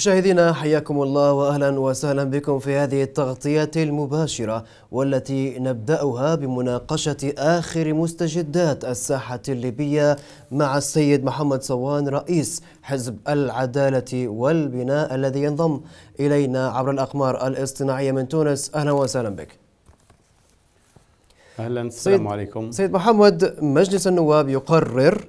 مشاهدينا حياكم الله واهلا وسهلا بكم في هذه التغطيه المباشره والتي نبداها بمناقشه اخر مستجدات الساحه الليبيه مع السيد محمد صوان رئيس حزب العداله والبناء الذي ينضم الينا عبر الاقمار الاصطناعيه من تونس اهلا وسهلا بك. اهلا السلام عليكم. سيد محمد مجلس النواب يقرر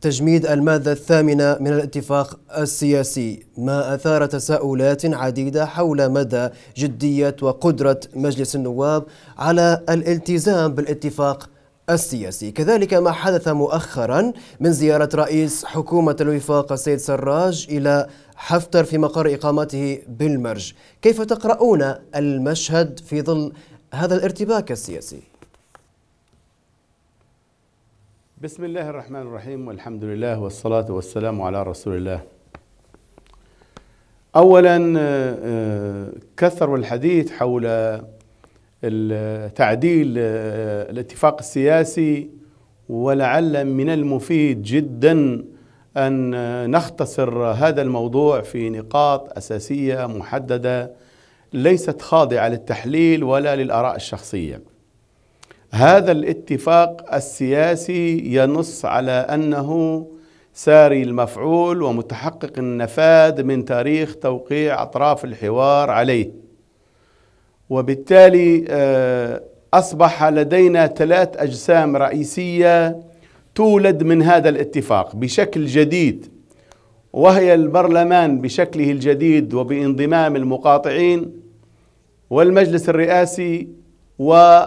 تجميد المادة الثامنة من الاتفاق السياسي ما أثار تساؤلات عديدة حول مدى جدية وقدرة مجلس النواب على الالتزام بالاتفاق السياسي كذلك ما حدث مؤخرا من زيارة رئيس حكومة الوفاق السيد سراج إلى حفتر في مقر إقامته بالمرج كيف تقرؤون المشهد في ظل هذا الارتباك السياسي؟ بسم الله الرحمن الرحيم والحمد لله والصلاة والسلام على رسول الله أولا كثر الحديث حول تعديل الاتفاق السياسي ولعل من المفيد جدا أن نختصر هذا الموضوع في نقاط أساسية محددة ليست خاضعة للتحليل ولا للآراء الشخصية هذا الاتفاق السياسي ينص على انه ساري المفعول ومتحقق النفاذ من تاريخ توقيع اطراف الحوار عليه وبالتالي آه، اصبح لدينا ثلاث اجسام رئيسيه تولد من هذا الاتفاق بشكل جديد وهي البرلمان بشكله الجديد وبانضمام المقاطعين والمجلس الرئاسي و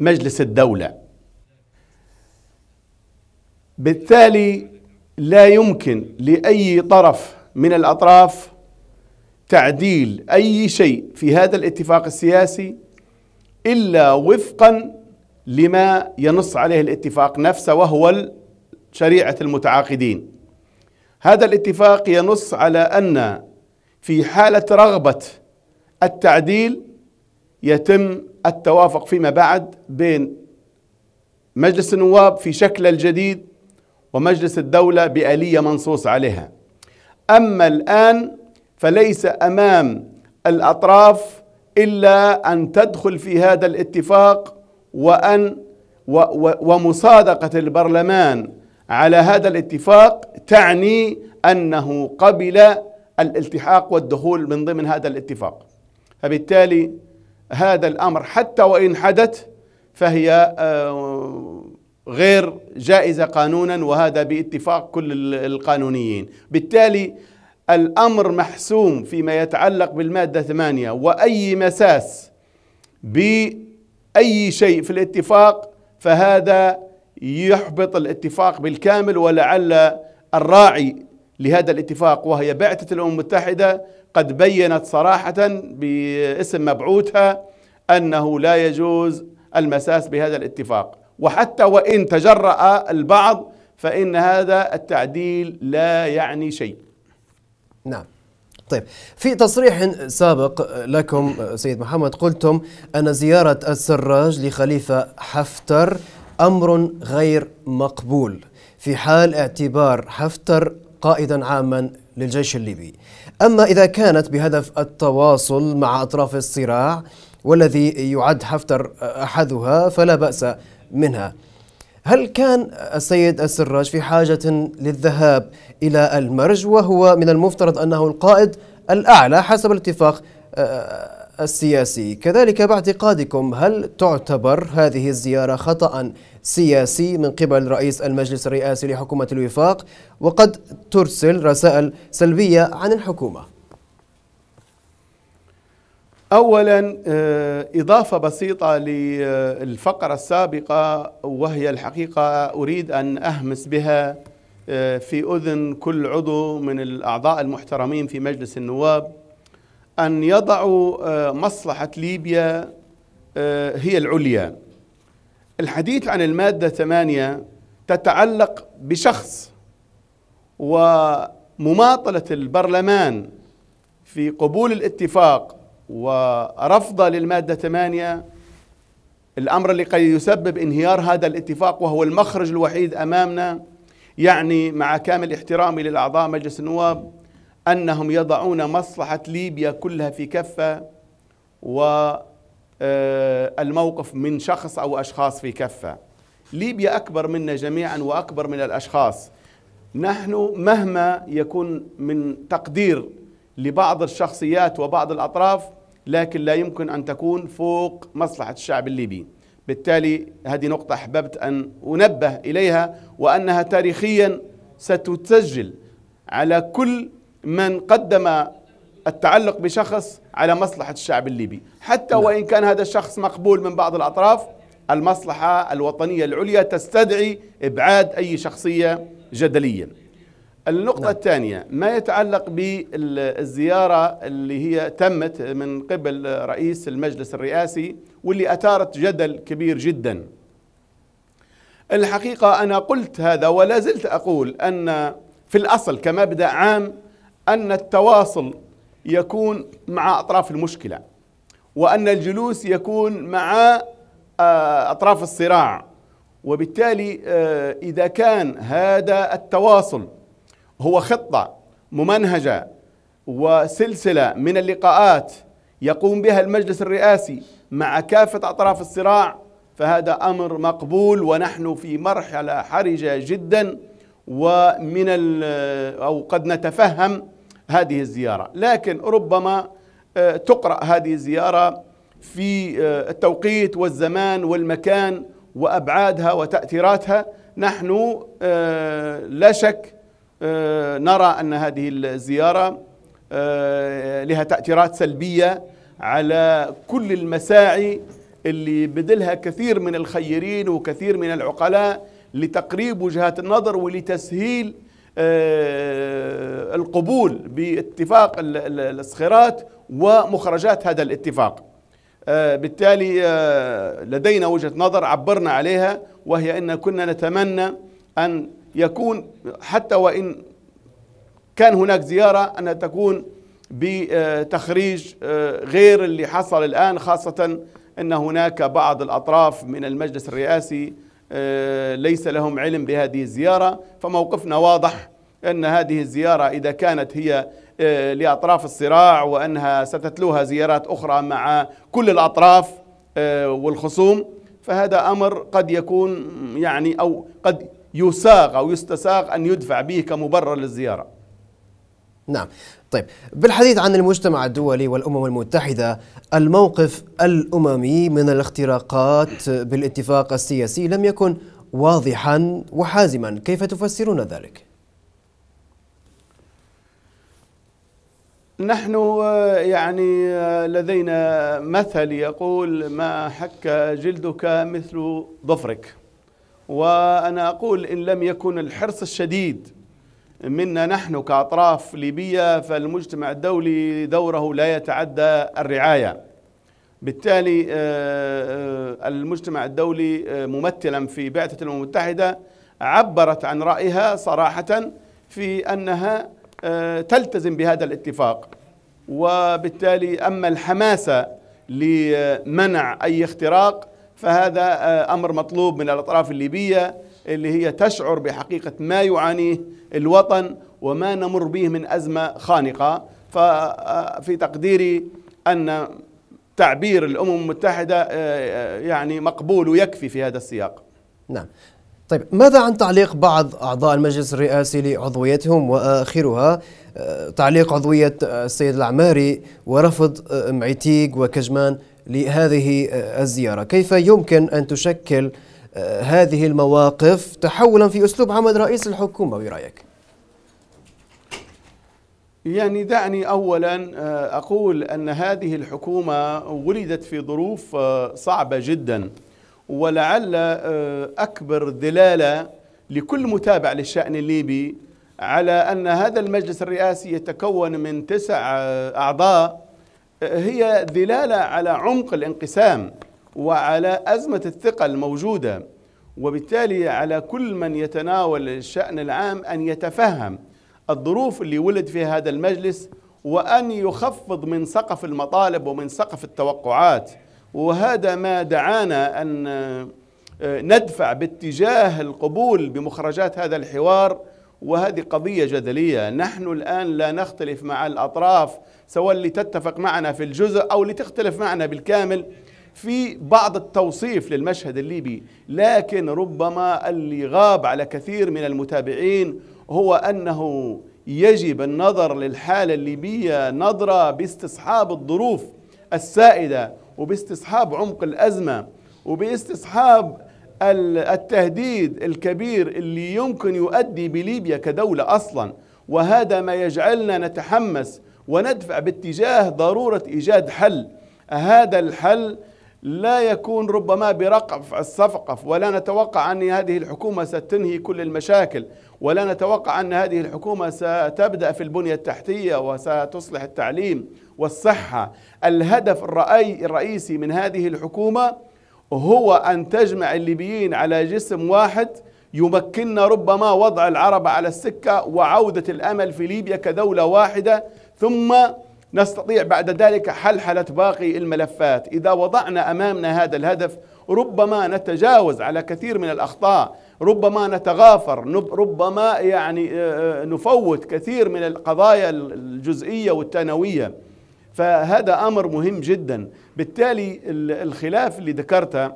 مجلس الدولة بالتالي لا يمكن لأي طرف من الأطراف تعديل أي شيء في هذا الاتفاق السياسي إلا وفقا لما ينص عليه الاتفاق نفسه وهو شريعة المتعاقدين هذا الاتفاق ينص على أن في حالة رغبة التعديل يتم التوافق فيما بعد بين مجلس النواب في شكله الجديد ومجلس الدولة بآلية منصوص عليها أما الآن فليس أمام الأطراف إلا أن تدخل في هذا الاتفاق وأن و و ومصادقة البرلمان على هذا الاتفاق تعني أنه قبل الالتحاق والدخول من ضمن هذا الاتفاق فبالتالي هذا الامر حتى وان حدث فهي آه، غير جائزه قانونا وهذا باتفاق كل القانونيين بالتالي الامر محسوم فيما يتعلق بالماده 8 واي مساس باي شيء في الاتفاق فهذا يحبط الاتفاق بالكامل ولعل الراعي لهذا الاتفاق وهي بعثه الامم المتحده قد بينت صراحة باسم مبعوثها أنه لا يجوز المساس بهذا الاتفاق وحتى وإن تجرأ البعض فإن هذا التعديل لا يعني شيء نعم طيب في تصريح سابق لكم سيد محمد قلتم أن زيارة السراج لخليفة حفتر أمر غير مقبول في حال اعتبار حفتر قائدا عاما للجيش الليبي أما إذا كانت بهدف التواصل مع أطراف الصراع والذي يعد حفتر أحدها فلا بأس منها هل كان السيد السراج في حاجة للذهاب إلى المرج وهو من المفترض أنه القائد الأعلى حسب الاتفاق آه، السياسي كذلك باعتقادكم هل تعتبر هذه الزيارة خطأ سياسي من قبل رئيس المجلس الرئاسي لحكومة الوفاق وقد ترسل رسائل سلبية عن الحكومة اولا آه، اضافه بسيطه للفقره السابقه وهي الحقيقه اريد ان اهمس بها آه، في اذن كل عضو من الاعضاء المحترمين في مجلس النواب ان يضعوا آه، مصلحه ليبيا هي العليا الحديث عن المادة ثمانية تتعلق بشخص ومماطلة البرلمان في قبول الاتفاق ورفضه للمادة ثمانية الأمر اللي قد يسبب انهيار هذا الاتفاق وهو المخرج الوحيد أمامنا يعني مع كامل احترامي للأعضاء مجلس النواب أنهم يضعون مصلحة ليبيا كلها في كفة و آه، الموقف من شخص أو أشخاص في كفة ليبيا أكبر منا جميعا وأكبر من الأشخاص نحن مهما يكون من تقدير لبعض الشخصيات وبعض الأطراف لكن لا يمكن أن تكون فوق مصلحة الشعب الليبي بالتالي هذه نقطة أحببت أن أنبه إليها وأنها تاريخيا ستتسجل على كل من قدم التعلق بشخص على مصلحة الشعب الليبي حتى نعم. وإن كان هذا الشخص مقبول من بعض الأطراف المصلحة الوطنية العليا تستدعي إبعاد أي شخصية جدليا النقطة لا. نعم. الثانية ما يتعلق بالزيارة اللي هي تمت من قبل رئيس المجلس الرئاسي واللي أثارت جدل كبير جدا الحقيقة أنا قلت هذا ولا زلت أقول أن في الأصل كمبدأ عام أن التواصل يكون مع أطراف المشكلة وأن الجلوس يكون مع آه، أطراف الصراع وبالتالي آه، إذا كان هذا التواصل هو خطة ممنهجة وسلسلة من اللقاءات يقوم بها المجلس الرئاسي مع كافة أطراف الصراع فهذا أمر مقبول ونحن في مرحلة حرجة جدا ومن أو قد نتفهم هذه الزيارة لكن ربما آه، تقرأ هذه الزيارة في آه، التوقيت والزمان والمكان وأبعادها وتأثيراتها نحن آه، لا شك نرى أن هذه الزيارة لها تأثيرات سلبية على كل المساعي اللي بدلها كثير من الخيرين وكثير من العقلاء لتقريب وجهات النظر ولتسهيل آه، القبول باتفاق الصخيرات ومخرجات هذا الاتفاق آه، بالتالي آه، لدينا وجهة نظر عبرنا عليها وهي أن كنا نتمنى أن يكون حتى وإن كان هناك زيارة أن تكون بتخريج غير اللي حصل الآن خاصة أن هناك بعض الأطراف من المجلس الرئاسي آه، ليس لهم علم بهذه الزيارة فموقفنا واضح أن هذه الزيارة إذا كانت هي آه، لأطراف الصراع وأنها ستتلوها زيارات أخرى مع كل الأطراف آه، والخصوم فهذا أمر قد يكون يعني أو قد يساغ أو يستساغ أن يدفع به كمبرر للزيارة نعم طيب بالحديث عن المجتمع الدولي والأمم المتحدة الموقف الأممي من الاختراقات بالاتفاق السياسي لم يكن واضحا وحازما كيف تفسرون ذلك؟ نحن آه، يعني آه، لدينا مثل يقول ما حك جلدك مثل ظفرك وأنا أقول إن لم يكن الحرص الشديد منا نحن كأطراف ليبية فالمجتمع الدولي دوره لا يتعدى الرعاية بالتالي آه، آه، المجتمع الدولي آه، ممثلا في بعثة الأمم المتحدة عبرت عن رأيها صراحة في أنها تلتزم بهذا الاتفاق وبالتالي أما الحماسة لمنع أي اختراق فهذا أمر مطلوب من الأطراف الليبية اللي هي تشعر بحقيقة ما يعانيه الوطن وما نمر به من أزمة خانقة ففي تقديري أن تعبير الأمم المتحدة آه، آه، يعني مقبول ويكفي في هذا السياق نعم طيب ماذا عن تعليق بعض أعضاء المجلس الرئاسي لعضويتهم وآخرها آه، تعليق عضوية السيد العماري ورفض معتيق وكجمان لهذه الزيارة كيف يمكن أن تشكل هذه المواقف تحولا في أسلوب عمل رئيس الحكومة برأيك؟ يعني دعني اولا آه، اقول ان هذه الحكومه ولدت في ظروف آه، صعبه جدا ولعل آه، اكبر دلاله لكل متابع للشان الليبي على ان هذا المجلس الرئاسي يتكون من تسع اعضاء هي دلاله على عمق الانقسام وعلى أزمة الثقة الموجودة وبالتالي على كل من يتناول الشأن العام أن يتفهم الظروف اللي ولد فيها هذا المجلس وأن يخفض من سقف المطالب ومن سقف التوقعات وهذا ما دعانا أن آه، ندفع باتجاه القبول بمخرجات هذا الحوار وهذه قضية جدلية نحن الآن لا نختلف مع الأطراف سواء لتتفق معنا في الجزء أو لتختلف معنا بالكامل في بعض التوصيف للمشهد الليبي لكن ربما اللي غاب على كثير من المتابعين هو أنه يجب النظر للحالة الليبية نظرة باستصحاب الظروف السائدة وباستصحاب عمق الأزمة وباستصحاب التهديد الكبير اللي يمكن يؤدي بليبيا كدولة أصلا وهذا ما يجعلنا نتحمس وندفع باتجاه ضرورة إيجاد حل هذا الحل لا يكون ربما برقع الصفقة ولا نتوقع أن هذه الحكومة ستنهي كل المشاكل ولا نتوقع أن هذه الحكومة ستبدأ في البنية التحتية وستصلح التعليم والصحة الهدف الرأي الرئيسي من هذه الحكومة هو أن تجمع الليبيين على جسم واحد يمكننا ربما وضع العرب على السكة وعودة الأمل في ليبيا كدولة واحدة ثم نستطيع بعد ذلك حلحلة باقي الملفات إذا وضعنا أمامنا هذا الهدف ربما نتجاوز على كثير من الأخطاء ربما نتغافر ربما يعني آه، آه، نفوت كثير من القضايا الجزئية والثانوية فهذا أمر مهم جدا بالتالي الخلاف اللي ذكرته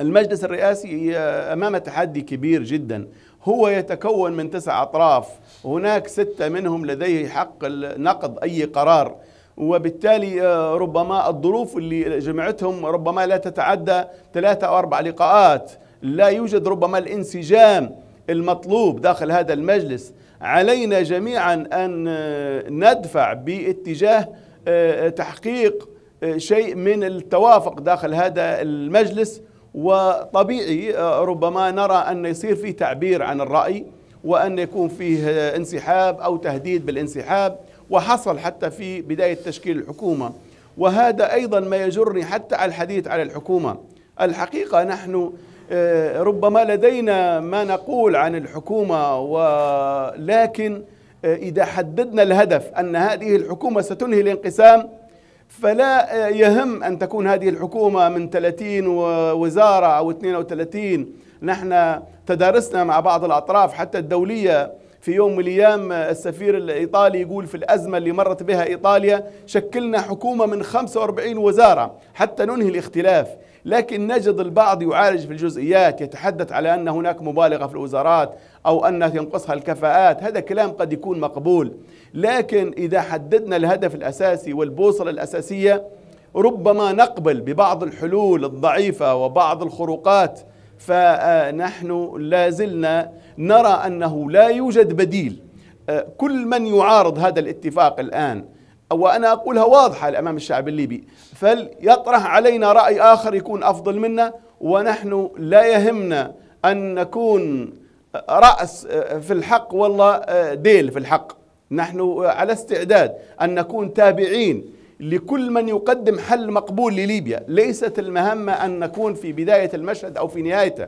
المجلس الرئاسي آه، أمام تحدي كبير جدا هو يتكون من تسع أطراف هناك ستة منهم لديه حق نقض أي قرار وبالتالي آه، ربما الظروف اللي جمعتهم ربما لا تتعدى ثلاثة أو أربع لقاءات لا يوجد ربما الانسجام المطلوب داخل هذا المجلس علينا جميعا أن آه، ندفع باتجاه آه، تحقيق شيء من التوافق داخل هذا المجلس وطبيعي ربما نرى أن يصير في تعبير عن الرأي وأن يكون فيه انسحاب أو تهديد بالانسحاب وحصل حتى في بداية تشكيل الحكومة وهذا أيضا ما يجرني حتى على الحديث على الحكومة الحقيقة نحن آه، ربما لدينا ما نقول عن الحكومة ولكن آه، إذا حددنا الهدف أن هذه الحكومة ستنهي الانقسام فلا آه، يهم أن تكون هذه الحكومة من 30 وزارة أو 32 نحن تدارسنا مع بعض الأطراف حتى الدولية في يوم من الأيام السفير الإيطالي يقول في الأزمة اللي مرت بها إيطاليا شكلنا حكومة من 45 وزارة حتى ننهي الاختلاف لكن نجد البعض يعالج في الجزئيات يتحدث على أن هناك مبالغة في الوزارات أو أن تنقصها الكفاءات هذا كلام قد يكون مقبول لكن إذا حددنا الهدف الأساسي والبوصلة الأساسية ربما نقبل ببعض الحلول الضعيفة وبعض الخروقات فنحن لا زلنا نرى انه لا يوجد بديل أه، كل من يعارض هذا الاتفاق الان وانا اقولها واضحه امام الشعب الليبي فليطرح علينا راي اخر يكون افضل منا ونحن لا يهمنا ان نكون راس أه، في الحق والله أه، ديل في الحق نحن على استعداد ان نكون تابعين لكل من يقدم حل مقبول لليبيا ليست المهمة أن نكون في بداية المشهد أو في نهايته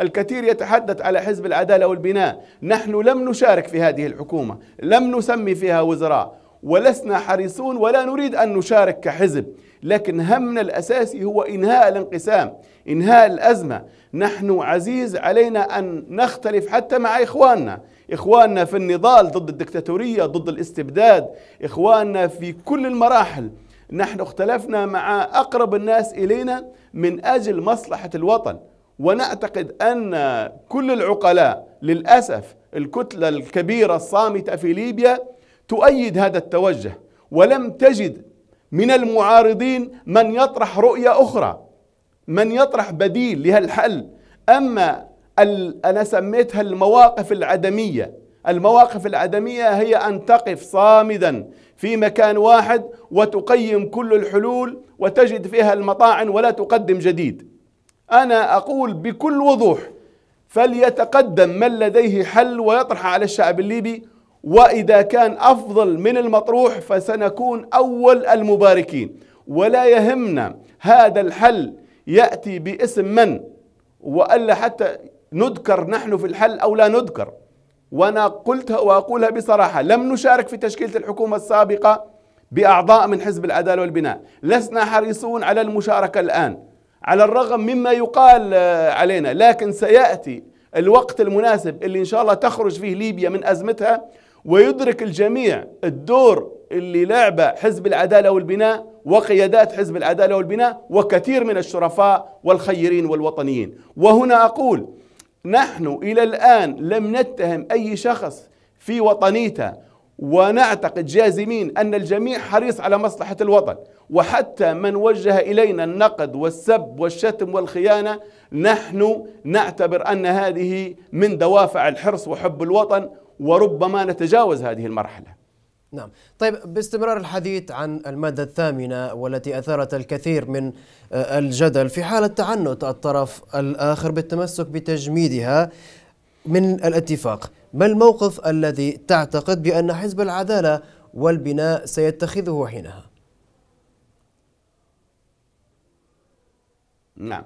الكثير يتحدث على حزب العدالة والبناء نحن لم نشارك في هذه الحكومة لم نسمي فيها وزراء ولسنا حريصون ولا نريد أن نشارك كحزب لكن همنا الأساسي هو إنهاء الانقسام إنهاء الأزمة نحن عزيز علينا أن نختلف حتى مع إخواننا إخواننا في النضال ضد الدكتاتورية ضد الاستبداد إخواننا في كل المراحل نحن اختلفنا مع أقرب الناس إلينا من أجل مصلحة الوطن ونعتقد أن كل العقلاء للأسف الكتلة الكبيرة الصامتة في ليبيا تؤيد هذا التوجه ولم تجد من المعارضين من يطرح رؤية أخرى من يطرح بديل لهالحل أما أنا سميتها المواقف العدمية المواقف العدمية هي أن تقف صامدا في مكان واحد وتقيم كل الحلول وتجد فيها المطاعن ولا تقدم جديد أنا أقول بكل وضوح فليتقدم من لديه حل ويطرح على الشعب الليبي وإذا كان أفضل من المطروح فسنكون أول المباركين ولا يهمنا هذا الحل يأتي باسم من وألا حتى نذكر نحن في الحل أو لا نذكر وأنا قلتها وأقولها بصراحة لم نشارك في تشكيلة الحكومة السابقة بأعضاء من حزب العدالة والبناء لسنا حريصون على المشاركة الآن على الرغم مما يقال آه، علينا لكن سيأتي الوقت المناسب اللي إن شاء الله تخرج فيه ليبيا من أزمتها ويدرك الجميع الدور اللي لعبه حزب العدالة والبناء وقيادات حزب العدالة والبناء وكثير من الشرفاء والخيرين والوطنيين وهنا أقول نحن إلى الآن لم نتهم أي شخص في وطنيته ونعتقد جازمين أن الجميع حريص على مصلحة الوطن وحتى من وجه إلينا النقد والسب والشتم والخيانة نحن نعتبر أن هذه من دوافع الحرص وحب الوطن وربما نتجاوز هذه المرحلة نعم طيب باستمرار الحديث عن المادة الثامنة والتي أثارت الكثير من آه، الجدل في حالة تعنت الطرف الآخر بالتمسك بتجميدها من الاتفاق ما الموقف الذي تعتقد بأن حزب العدالة والبناء سيتخذه حينها نعم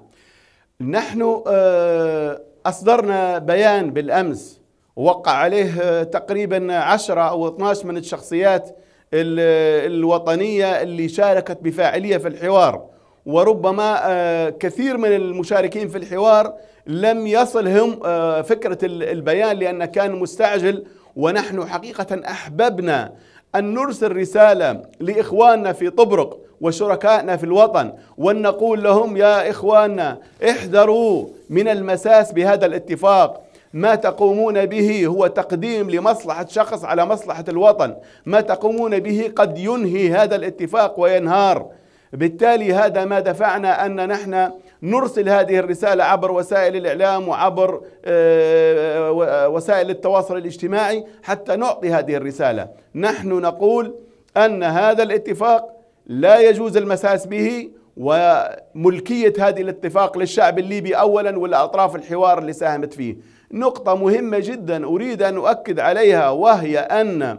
نحن آه، أصدرنا بيان بالأمس ووقع عليه تقريبا 10 أو 12 من الشخصيات الوطنية اللي شاركت بفاعلية في الحوار وربما آه، كثير من المشاركين في الحوار لم يصلهم آه، فكرة البيان لأن كان مستعجل ونحن حقيقة أحببنا أن نرسل رسالة لإخواننا في طبرق وشركائنا في الوطن وأن نقول لهم يا إخواننا احذروا من المساس بهذا الاتفاق ما تقومون به هو تقديم لمصلحة شخص على مصلحة الوطن ما تقومون به قد ينهي هذا الاتفاق وينهار بالتالي هذا ما دفعنا أن نحن نرسل هذه الرسالة عبر وسائل الإعلام وعبر آه، وسائل التواصل الاجتماعي حتى نعطي هذه الرسالة نحن نقول أن هذا الاتفاق لا يجوز المساس به وملكية هذه الاتفاق للشعب الليبي أولا والأطراف الحوار اللي ساهمت فيه نقطة مهمة جدا أريد أن أؤكد عليها وهي أن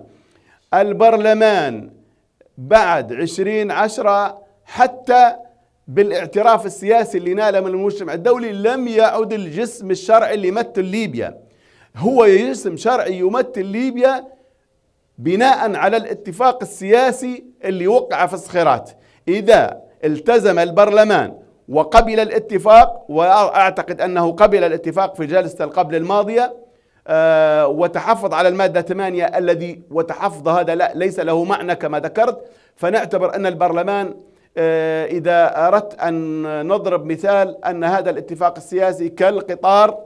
البرلمان بعد عشرين عشرة حتى بالاعتراف السياسي اللي ناله من المجتمع الدولي لم يعد الجسم الشرعي اللي يمثل ليبيا هو جسم شرعي يمثل ليبيا بناء على الاتفاق السياسي اللي وقع في الصخيرات إذا التزم البرلمان وقبل الاتفاق وأعتقد أنه قبل الاتفاق في جلسة القبل الماضية آه، وتحفظ على المادة 8 الذي وتحفظ هذا لا ليس له معنى كما ذكرت فنعتبر أن البرلمان آه، إذا أردت أن نضرب مثال أن هذا الاتفاق السياسي كالقطار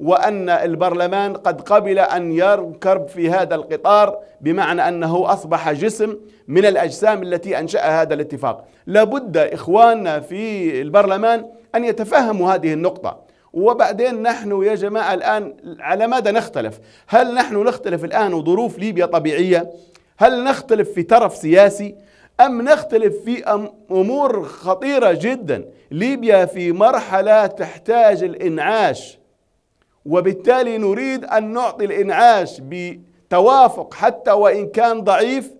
وأن البرلمان قد قبل أن يركب في هذا القطار بمعنى أنه أصبح جسم من الأجسام التي أنشأ هذا الاتفاق لابد إخواننا في البرلمان أن يتفهموا هذه النقطة وبعدين نحن يا جماعة الآن على ماذا نختلف هل نحن نختلف الآن وظروف ليبيا طبيعية هل نختلف في طرف سياسي أم نختلف في أمور خطيرة جدا ليبيا في مرحلة تحتاج الإنعاش وبالتالي نريد أن نعطي الإنعاش بتوافق حتى وإن كان ضعيف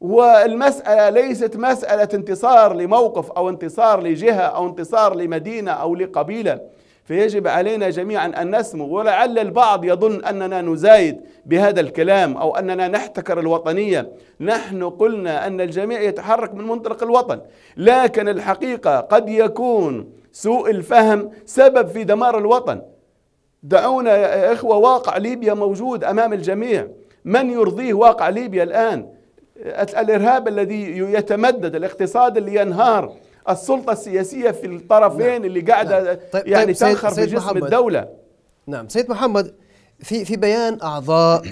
والمسألة ليست مسألة انتصار لموقف أو انتصار لجهة أو انتصار لمدينة أو لقبيلة فيجب علينا جميعا أن نسمو ولعل البعض يظن أننا نزايد بهذا الكلام أو أننا نحتكر الوطنية نحن قلنا أن الجميع يتحرك من منطلق الوطن لكن الحقيقة قد يكون سوء الفهم سبب في دمار الوطن دعونا يا إخوة واقع ليبيا موجود أمام الجميع من يرضيه واقع ليبيا الآن الإرهاب الذي يتمدد الاقتصاد اللي ينهار السلطة السياسية في الطرفين نعم. اللي قاعدة نعم. طيب, طيب، يعني طيب تنخر في جسم محمد. الدولة نعم سيد محمد في في بيان أعضاء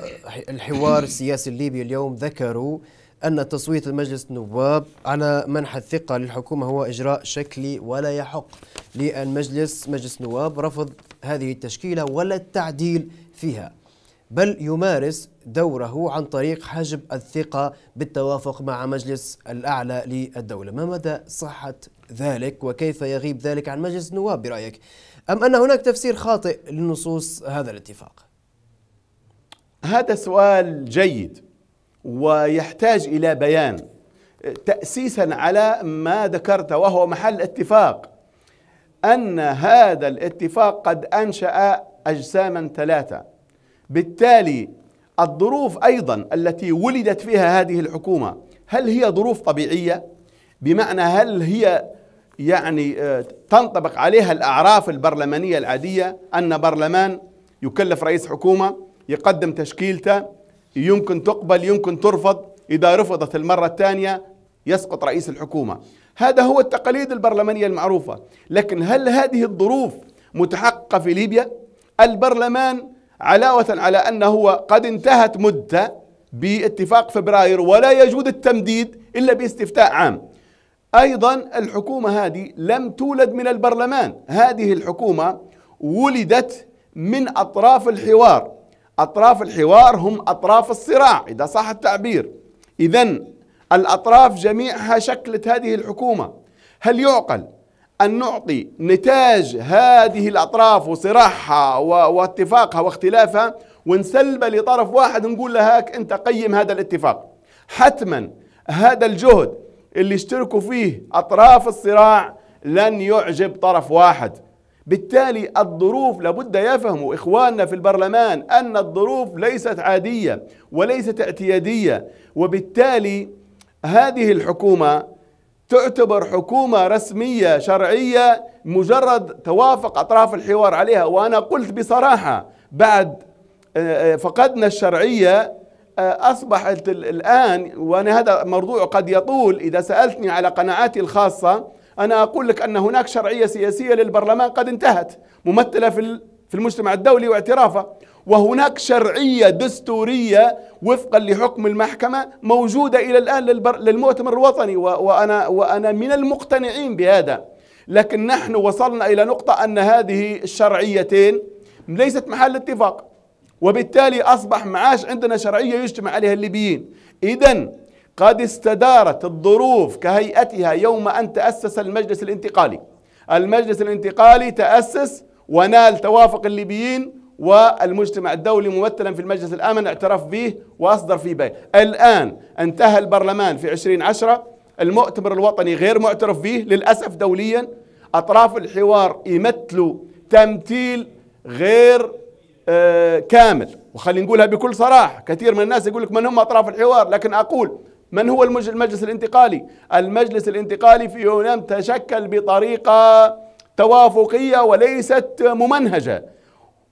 الحوار السياسي الليبي اليوم ذكروا أن تصويت المجلس النواب على منح الثقة للحكومة هو إجراء شكلي ولا يحق للمجلس مجلس النواب رفض هذه التشكيلة ولا التعديل فيها بل يمارس دوره عن طريق حجب الثقة بالتوافق مع مجلس الأعلى للدولة ما مدى صحة ذلك وكيف يغيب ذلك عن مجلس النواب برأيك أم أن هناك تفسير خاطئ لنصوص هذا الاتفاق هذا سؤال جيد ويحتاج إلى بيان تأسيسا على ما ذكرت وهو محل اتفاق أن هذا الاتفاق قد أنشأ أجساما ثلاثة بالتالي الظروف أيضا التي ولدت فيها هذه الحكومة هل هي ظروف طبيعية؟ بمعنى هل هي يعني آه، تنطبق عليها الأعراف البرلمانية العادية أن برلمان يكلف رئيس حكومة يقدم تشكيلته يمكن تقبل يمكن ترفض إذا رفضت المرة الثانية يسقط رئيس الحكومة هذا هو التقاليد البرلمانية المعروفة لكن هل هذه الظروف متحققة في ليبيا؟ البرلمان علاوة على أنه هو قد انتهت مدة باتفاق فبراير ولا يجوز التمديد إلا باستفتاء عام أيضا الحكومة هذه لم تولد من البرلمان هذه الحكومة ولدت من أطراف الحوار أطراف الحوار هم أطراف الصراع إذا صح التعبير إذا الأطراف جميعها شكلت هذه الحكومة هل يعقل أن نعطي نتاج هذه الأطراف وصراعها واتفاقها واختلافها ونسلب لطرف واحد نقول له هاك أنت قيم هذا الاتفاق حتما هذا الجهد اللي اشتركوا فيه أطراف الصراع لن يعجب طرف واحد بالتالي الظروف لابد يفهموا إخواننا في البرلمان أن الظروف ليست عادية وليست اعتيادية وبالتالي هذه الحكومة تعتبر حكومة رسمية شرعية مجرد توافق أطراف الحوار عليها وأنا قلت بصراحة بعد آه، آه، فقدنا الشرعية آه، أصبحت الآن وأنا هذا موضوع قد يطول إذا سألتني على قناعاتي الخاصة أنا أقول لك أن هناك شرعية سياسية للبرلمان قد انتهت ممثلة في المجتمع الدولي واعترافه وهناك شرعية دستورية وفقا لحكم المحكمة موجودة إلى الآن للمؤتمر الوطني وأنا, وأنا من المقتنعين بهذا لكن نحن وصلنا إلى نقطة أن هذه الشرعيتين ليست محل اتفاق وبالتالي أصبح معاش عندنا شرعية يجتمع عليها الليبيين إذا قد استدارت الظروف كهيئتها يوم أن تأسس المجلس الانتقالي المجلس الانتقالي تأسس ونال توافق الليبيين والمجتمع الدولي ممثلا في المجلس الامن اعترف به واصدر فيه بيان الان انتهى البرلمان في 2010 المؤتمر الوطني غير معترف به للاسف دوليا اطراف الحوار يمثلوا تمثيل غير آه كامل وخلينا نقولها بكل صراحه كثير من الناس يقول لك من هم اطراف الحوار لكن اقول من هو المجلس الانتقالي المجلس الانتقالي في يونان تشكل بطريقه توافقيه وليست ممنهجه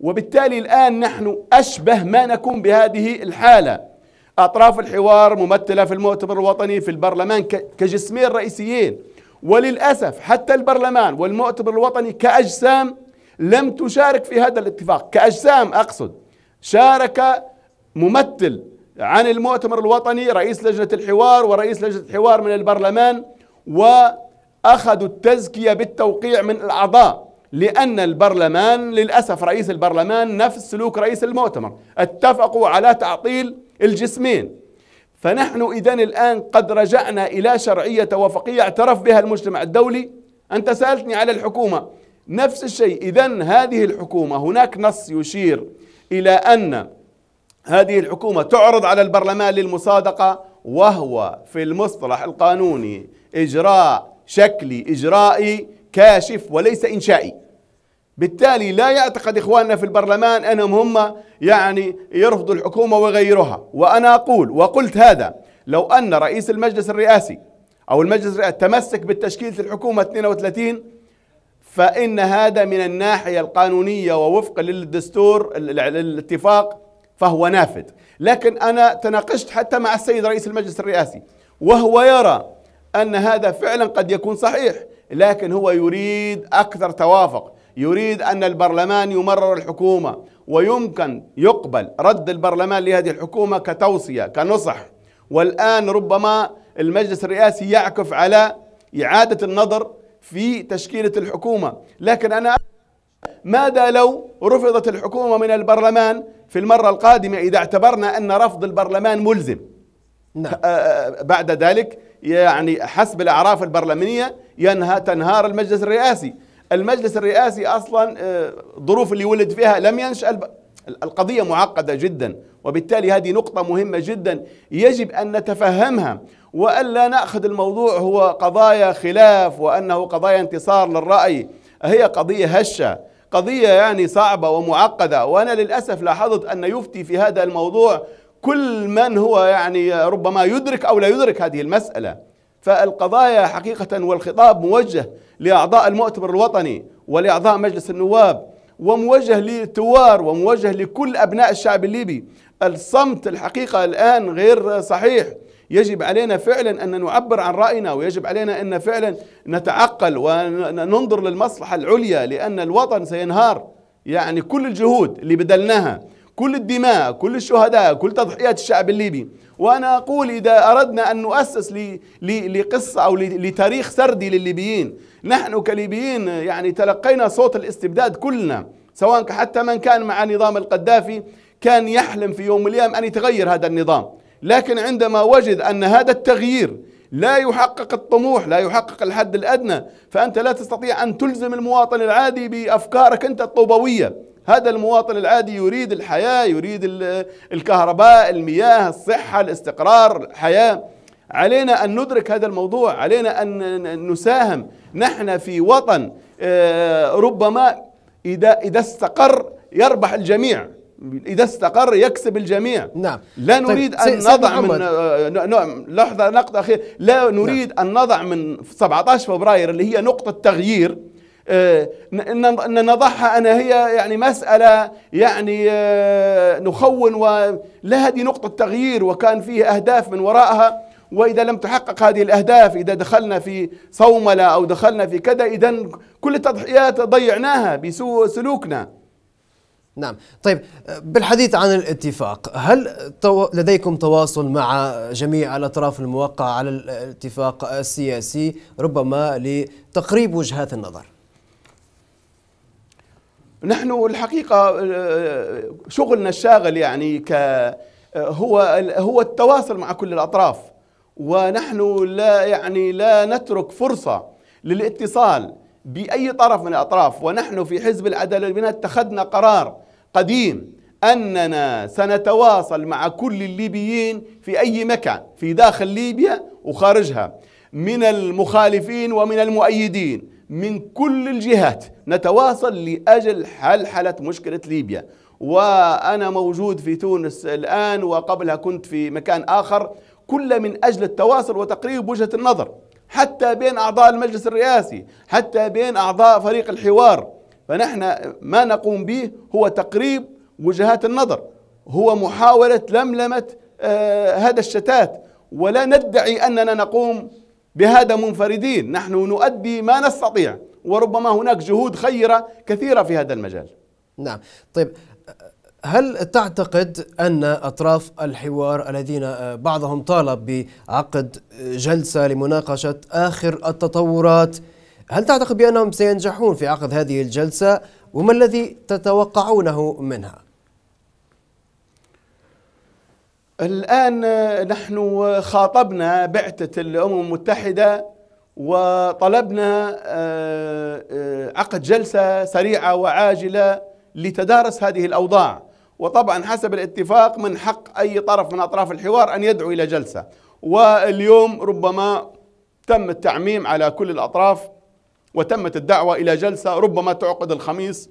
وبالتالي الآن نحن أشبه ما نكون بهذه الحالة أطراف الحوار ممثلة في المؤتمر الوطني في البرلمان كجسمين رئيسيين وللأسف حتى البرلمان والمؤتمر الوطني كأجسام لم تشارك في هذا الاتفاق كأجسام أقصد شارك ممثل عن المؤتمر الوطني رئيس لجنة الحوار ورئيس لجنة الحوار من البرلمان وأخذوا التزكية بالتوقيع من الأعضاء لأن البرلمان للأسف رئيس البرلمان نفس سلوك رئيس المؤتمر اتفقوا على تعطيل الجسمين فنحن إذا الآن قد رجعنا إلى شرعية وفقية اعترف بها المجتمع الدولي أنت سألتني على الحكومة نفس الشيء إذا هذه الحكومة هناك نص يشير إلى أن هذه الحكومة تعرض على البرلمان للمصادقة وهو في المصطلح القانوني إجراء شكلي إجرائي كاشف وليس إنشائي بالتالي لا يعتقد إخواننا في البرلمان أنهم هم يعني يرفضوا الحكومة ويغيروها وأنا أقول وقلت هذا لو أن رئيس المجلس الرئاسي أو المجلس الرئاسي تمسك بتشكيله الحكومة 32 فإن هذا من الناحية القانونية ووفقا للدستور الاتفاق فهو نافذ لكن أنا تناقشت حتى مع السيد رئيس المجلس الرئاسي وهو يرى أن هذا فعلا قد يكون صحيح لكن هو يريد أكثر توافق يريد أن البرلمان يمرر الحكومة ويمكن يقبل رد البرلمان لهذه الحكومة كتوصية كنصح والآن ربما المجلس الرئاسي يعكف على إعادة النظر في تشكيلة الحكومة لكن أنا ماذا لو رفضت الحكومة من البرلمان في المرة القادمة إذا اعتبرنا أن رفض البرلمان ملزم نعم. أه، أه، بعد ذلك يعني حسب الأعراف البرلمانية ينهى تنهار المجلس الرئاسي المجلس الرئاسي اصلا الظروف آه، اللي ولد فيها لم ينشا القضيه معقده جدا وبالتالي هذه نقطه مهمه جدا يجب ان نتفهمها والا ناخذ الموضوع هو قضايا خلاف وانه قضايا انتصار للراي هي قضيه هشه قضية يعني صعبة ومعقدة وأنا للأسف لاحظت أن يفتي في هذا الموضوع كل من هو يعني ربما يدرك أو لا يدرك هذه المسألة فالقضايا حقيقة والخطاب موجه لأعضاء المؤتمر الوطني ولأعضاء مجلس النواب وموجه للثوار وموجه لكل أبناء الشعب الليبي الصمت الحقيقة الآن غير صحيح يجب علينا فعلا أن نعبر عن رأينا ويجب علينا أن فعلا نتعقل وننظر للمصلحة العليا لأن الوطن سينهار يعني كل الجهود اللي بذلناها كل الدماء كل الشهداء كل تضحيات الشعب الليبي وأنا أقول إذا أردنا أن نؤسس لقصة أو لتاريخ سردي للليبيين نحن كليبيين يعني تلقينا صوت الاستبداد كلنا سواء حتى من كان مع نظام القذافي كان يحلم في يوم من الأيام أن يتغير هذا النظام لكن عندما وجد أن هذا التغيير لا يحقق الطموح لا يحقق الحد الأدنى فأنت لا تستطيع أن تلزم المواطن العادي بأفكارك أنت الطوبوية هذا المواطن العادي يريد الحياة يريد الكهرباء المياه الصحة الاستقرار الحياة علينا أن ندرك هذا الموضوع علينا أن نساهم نحن في وطن آه، ربما إذا, إذا استقر يربح الجميع إذا استقر يكسب الجميع نعم لا طيب، نريد طيب. أن نضع من آه، نعم، لحظة نقطة أخيرة لا نريد نعم. أن نضع من 17 فبراير اللي هي نقطة تغيير ان آه، نضعها ان هي يعني مساله يعني آه، نخون ولا هذه نقطه تغيير وكان فيه اهداف من وراءها واذا لم تحقق هذه الاهداف اذا دخلنا في صومله او دخلنا في كذا اذا كل التضحيات ضيعناها بسوء سلوكنا. نعم، طيب بالحديث عن الاتفاق، هل لديكم تواصل مع جميع الاطراف الموقعه على الاتفاق السياسي ربما لتقريب وجهات النظر؟ نحن الحقيقة آه، شغلنا الشاغل يعني ك آه، هو هو التواصل مع كل الأطراف ونحن لا يعني لا نترك فرصة للاتصال بأي طرف من الأطراف ونحن في حزب العدالة والبناء اتخذنا قرار قديم أننا سنتواصل مع كل الليبيين في أي مكان في داخل ليبيا وخارجها من المخالفين ومن المؤيدين من كل الجهات نتواصل لأجل حل حالة مشكلة ليبيا وأنا موجود في تونس الآن وقبلها كنت في مكان آخر كل من أجل التواصل وتقريب وجهة النظر حتى بين أعضاء المجلس الرئاسي حتى بين أعضاء فريق الحوار فنحن ما نقوم به هو تقريب وجهات النظر هو محاولة لملمة آه، هذا الشتات ولا ندعي أننا نقوم بهذا منفردين نحن نؤدي ما نستطيع وربما هناك جهود خيرة كثيرة في هذا المجال نعم طيب هل تعتقد أن أطراف الحوار الذين آه، بعضهم طالب بعقد جلسة لمناقشة آخر التطورات هل تعتقد بأنهم سينجحون في عقد هذه الجلسة وما الذي تتوقعونه منها؟ الآن نحن خاطبنا بعثة الأمم المتحدة وطلبنا آه، آه، عقد جلسة سريعة وعاجلة لتدارس هذه الأوضاع وطبعا حسب الاتفاق من حق أي طرف من أطراف الحوار أن يدعو إلى جلسة واليوم ربما تم التعميم على كل الأطراف وتمت الدعوة إلى جلسة ربما تعقد الخميس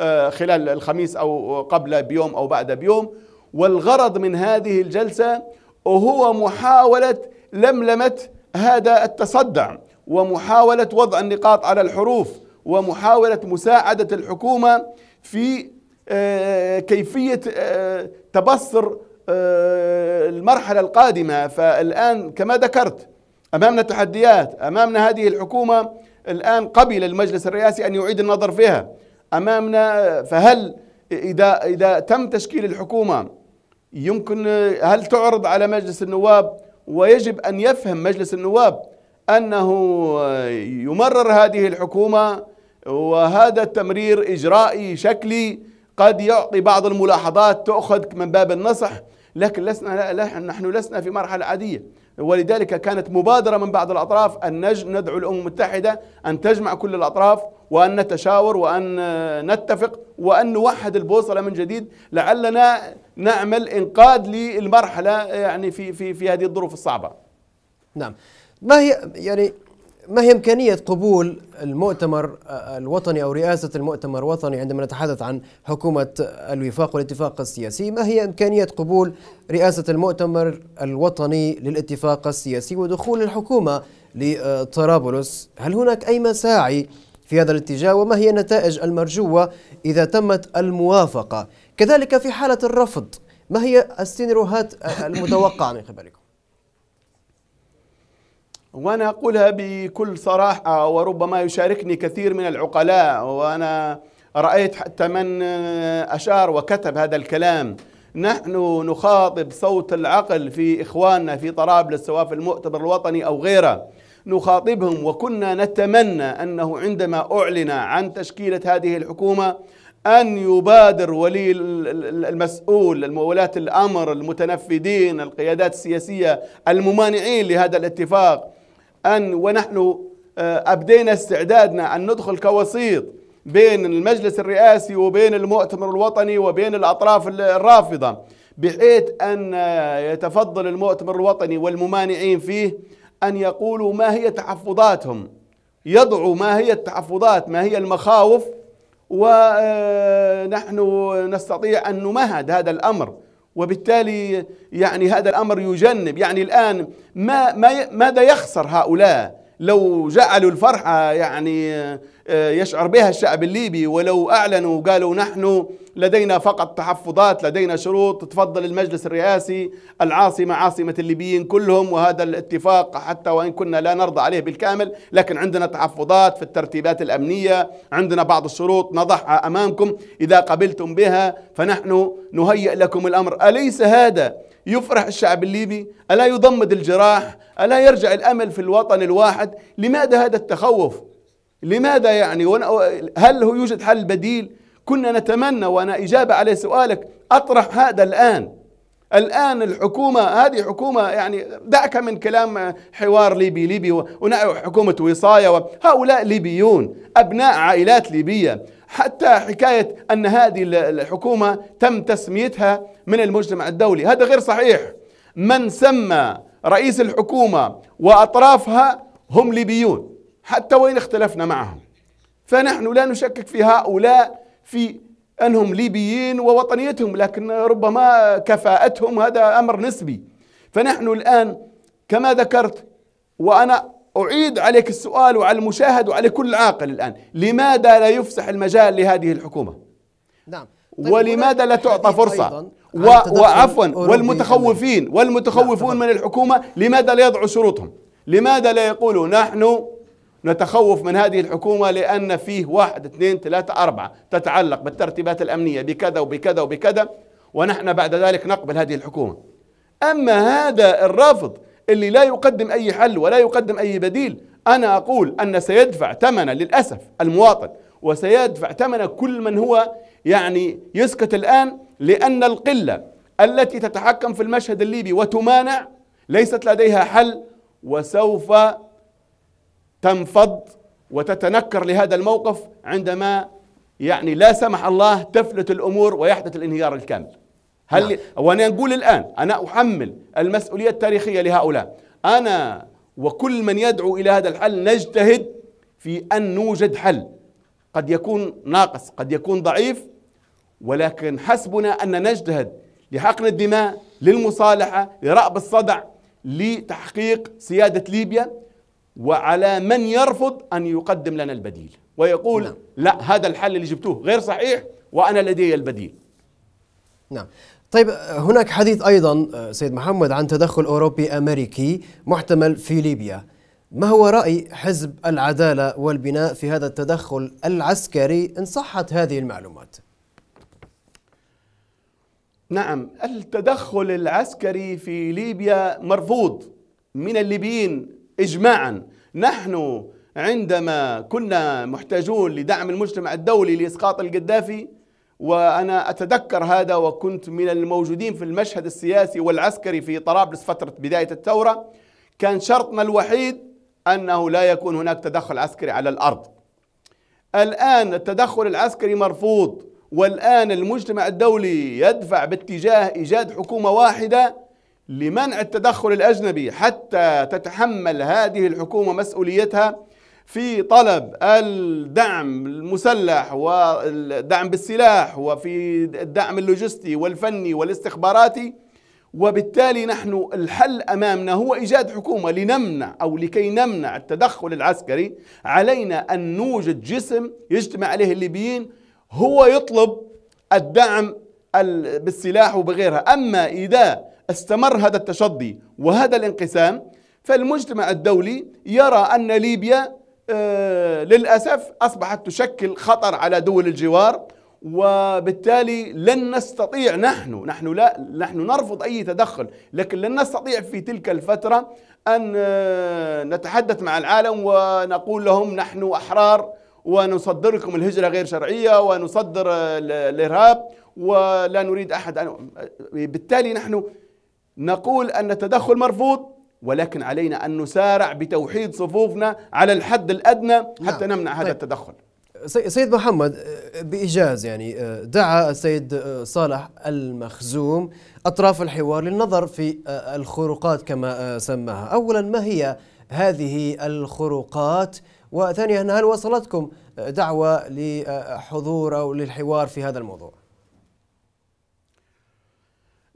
آه، خلال الخميس أو قبل بيوم أو بعد بيوم والغرض من هذه الجلسة وهو محاولة لملمة هذا التصدع ومحاولة وضع النقاط على الحروف ومحاولة مساعدة الحكومة في آه، كيفية آه، تبصر آه، المرحلة القادمة فالآن كما ذكرت أمامنا تحديات أمامنا هذه الحكومة الآن قبل المجلس الرئاسي أن يعيد النظر فيها أمامنا فهل إذا إذا تم تشكيل الحكومة يمكن آه، هل تعرض على مجلس النواب ويجب أن يفهم مجلس النواب أنه آه، يمرر هذه الحكومة وهذا التمرير إجرائي شكلي قد يعطي بعض الملاحظات تؤخذ من باب النصح لكن لسنا لا نحن لسنا في مرحلة عادية ولذلك كانت مبادرة من بعض الأطراف أن ندعو الأمم المتحدة أن تجمع كل الأطراف وأن نتشاور وأن نتفق وأن نوحد البوصلة من جديد لعلنا نعمل إنقاذ للمرحلة يعني في في في هذه الظروف الصعبة. نعم. ما هي يعني ما هي إمكانية قبول المؤتمر آه، الوطني أو رئاسة المؤتمر الوطني عندما نتحدث عن حكومة الوفاق والاتفاق السياسي ما هي إمكانية قبول رئاسة المؤتمر الوطني للاتفاق السياسي ودخول الحكومة لطرابلس هل هناك أي مساعي في هذا الاتجاه وما هي النتائج المرجوة إذا تمت الموافقة كذلك في حالة الرفض ما هي السيناريوهات المتوقعة من قبلكم وأنا أقولها بكل صراحة وربما يشاركني كثير من العقلاء وأنا رأيت حتى من أشار وكتب هذا الكلام نحن نخاطب صوت العقل في إخواننا في طرابلس سواء في المؤتمر الوطني أو غيره نخاطبهم وكنا نتمنى أنه عندما أعلن عن تشكيلة هذه الحكومة أن يبادر ولي المسؤول ولاة الأمر المتنفذين القيادات السياسية الممانعين لهذا الاتفاق أن ونحن آه، أبدينا استعدادنا أن ندخل كوسيط بين المجلس الرئاسي وبين المؤتمر الوطني وبين الأطراف الرافضة بحيث أن آه، يتفضل المؤتمر الوطني والممانعين فيه أن يقولوا ما هي تحفظاتهم يضعوا ما هي التحفظات ما هي المخاوف ونحن آه، نستطيع أن نمهد هذا الأمر وبالتالي يعني هذا الأمر يجنب يعني الآن ما ما ماذا يخسر هؤلاء لو جعلوا الفرحة يعني آه، يشعر بها الشعب الليبي ولو أعلنوا وقالوا نحن لدينا فقط تحفظات لدينا شروط تفضل المجلس الرئاسي العاصمة عاصمة الليبيين كلهم وهذا الاتفاق حتى وإن كنا لا نرضى عليه بالكامل لكن عندنا تحفظات في الترتيبات الأمنية عندنا بعض الشروط نضعها أمامكم إذا قبلتم بها فنحن نهيئ لكم الأمر أليس هذا يفرح الشعب الليبي ألا يضمد الجراح ألا يرجع الأمل في الوطن الواحد لماذا هذا التخوف لماذا يعني هل هو يوجد حل بديل كنا نتمنى وأنا إجابة على سؤالك أطرح هذا الآن الآن الحكومة هذه حكومة يعني دعك من كلام حوار ليبي ليبي وحكومة وصاية هؤلاء ليبيون أبناء عائلات ليبية حتى حكاية أن هذه الحكومة تم تسميتها من المجتمع الدولي هذا غير صحيح من سمى رئيس الحكومة وأطرافها هم ليبيون حتى وإن اختلفنا معهم فنحن لا نشكك في هؤلاء في أنهم ليبيين ووطنيتهم لكن ربما كفاءتهم هذا أمر نسبي فنحن الآن كما ذكرت وأنا أعيد عليك السؤال وعلى المشاهد وعلى كل عاقل الآن لماذا لا يفسح المجال لهذه الحكومة نعم طيب، ولماذا لا تعطى فرصة و... وعفوا والمتخوفين والمتخوفون من الحكومة لماذا لا يضعوا شروطهم لماذا لا يقولوا نحن نتخوف من هذه الحكومة لأن فيه واحد اثنين ثلاثة أربعة تتعلق بالترتيبات الأمنية بكذا وبكذا وبكذا ونحن بعد ذلك نقبل هذه الحكومة أما هذا الرفض اللي لا يقدم أي حل ولا يقدم أي بديل أنا أقول أن سيدفع ثمن للأسف المواطن وسيدفع ثمن كل من هو يعني يسكت الآن لأن القلة التي تتحكم في المشهد الليبي وتمانع ليست لديها حل وسوف تنفض وتتنكر لهذا الموقف عندما يعني لا سمح الله تفلت الأمور ويحدث الانهيار الكامل هل نعم. وانا نقول الان انا احمل المسؤوليه التاريخيه لهؤلاء انا وكل من يدعو الى هذا الحل نجتهد في ان نوجد حل قد يكون ناقص قد يكون ضعيف ولكن حسبنا ان نجتهد لحقن الدماء للمصالحه لرأب الصدع لتحقيق سياده ليبيا وعلى من يرفض ان يقدم لنا البديل ويقول نعم. لا هذا الحل اللي جبتوه غير صحيح وانا لدي البديل نعم طيب هناك حديث ايضا سيد محمد عن تدخل اوروبي امريكي محتمل في ليبيا ما هو راي حزب العداله والبناء في هذا التدخل العسكري ان صحت هذه المعلومات نعم التدخل العسكري في ليبيا مرفوض من الليبيين اجماعا نحن عندما كنا محتاجون لدعم المجتمع الدولي لاسقاط القذافي وأنا أتذكر هذا وكنت من الموجودين في المشهد السياسي والعسكري في طرابلس فترة بداية الثورة كان شرطنا الوحيد أنه لا يكون هناك تدخل عسكري على الأرض الآن التدخل العسكري مرفوض والآن المجتمع الدولي يدفع باتجاه إيجاد حكومة واحدة لمنع التدخل الأجنبي حتى تتحمل هذه الحكومة مسؤوليتها في طلب الدعم المسلح والدعم بالسلاح وفي الدعم اللوجستي والفني والاستخباراتي وبالتالي نحن الحل امامنا هو ايجاد حكومه لنمنع او لكي نمنع التدخل العسكري علينا ان نوجد جسم يجتمع عليه الليبيين هو يطلب الدعم بالسلاح وبغيرها اما اذا استمر هذا التشدي وهذا الانقسام فالمجتمع الدولي يرى ان ليبيا آه، للأسف أصبحت تشكل خطر على دول الجوار وبالتالي لن نستطيع نحن نحن لا نحن نرفض أي تدخل لكن لن نستطيع في تلك الفترة أن آه، نتحدث مع العالم ونقول لهم نحن أحرار ونصدركم الهجرة غير شرعية ونصدر آه، الإرهاب ولا نريد أحد أن بالتالي نحن نقول أن التدخل مرفوض ولكن علينا أن نسارع بتوحيد صفوفنا على الحد الأدنى نعم. حتى نمنع هذا طيب. التدخل سيد محمد آه، بإيجاز يعني آه، دعا السيد آه، صالح المخزوم أطراف الحوار للنظر في الخروقات كما سماها أولا ما هي هذه الخروقات وثانيا هل وصلتكم دعوة لحضور أو للحوار في هذا الموضوع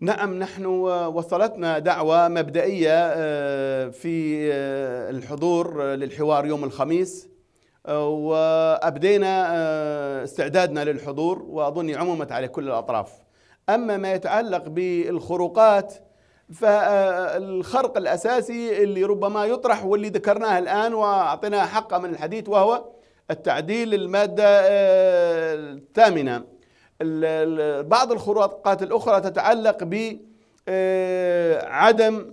نعم نحن وصلتنا دعوة مبدئية آه، في آه، الحضور للحوار يوم الخميس آه، وأبدينا استعدادنا للحضور وأظن عممت على كل الأطراف أما ما يتعلق بالخروقات فالخرق الأساسي اللي ربما يطرح واللي ذكرناه الآن وأعطيناه حقه من الحديث وهو التعديل المادة الثامنة بعض الخروقات الأخرى تتعلق بعدم آه،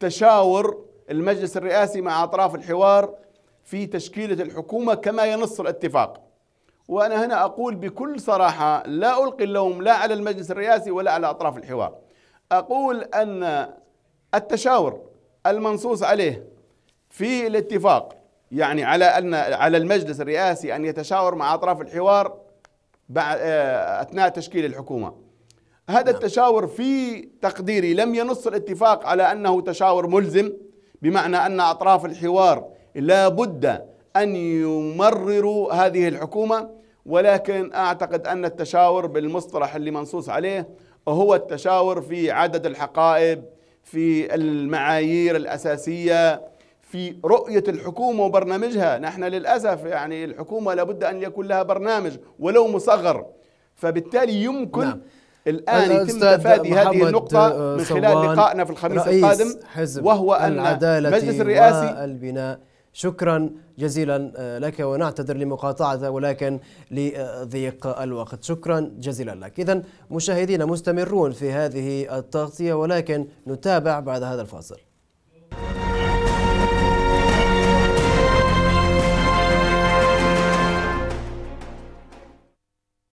تشاور المجلس الرئاسي مع أطراف الحوار في تشكيلة الحكومة كما ينص الاتفاق وأنا هنا أقول بكل صراحة لا ألقي اللوم لا على المجلس الرئاسي ولا على أطراف الحوار أقول أن التشاور المنصوص عليه في الاتفاق يعني على أن على المجلس الرئاسي أن يتشاور مع أطراف الحوار بعد آه، اثناء تشكيل الحكومه هذا نعم. التشاور في تقديري لم ينص الاتفاق على انه تشاور ملزم بمعنى ان اطراف الحوار لا بد ان يمرروا هذه الحكومه ولكن اعتقد ان التشاور بالمصطلح اللي منصوص عليه هو التشاور في عدد الحقائب في المعايير الاساسيه في رؤية الحكومة وبرنامجها نحن للأسف يعني الحكومة لابد أن يكون لها برنامج ولو مصغر فبالتالي يمكن نعم. الآن يتم تفادي هذه النقطة من خلال لقائنا في الخميس القادم حزب وهو أن مجلس الرئاسي البناء شكرا جزيلا آه، لك ونعتذر لمقاطعة ولكن لضيق الوقت شكرا جزيلا لك إذا مشاهدينا مستمرون في هذه التغطية ولكن نتابع بعد هذا الفاصل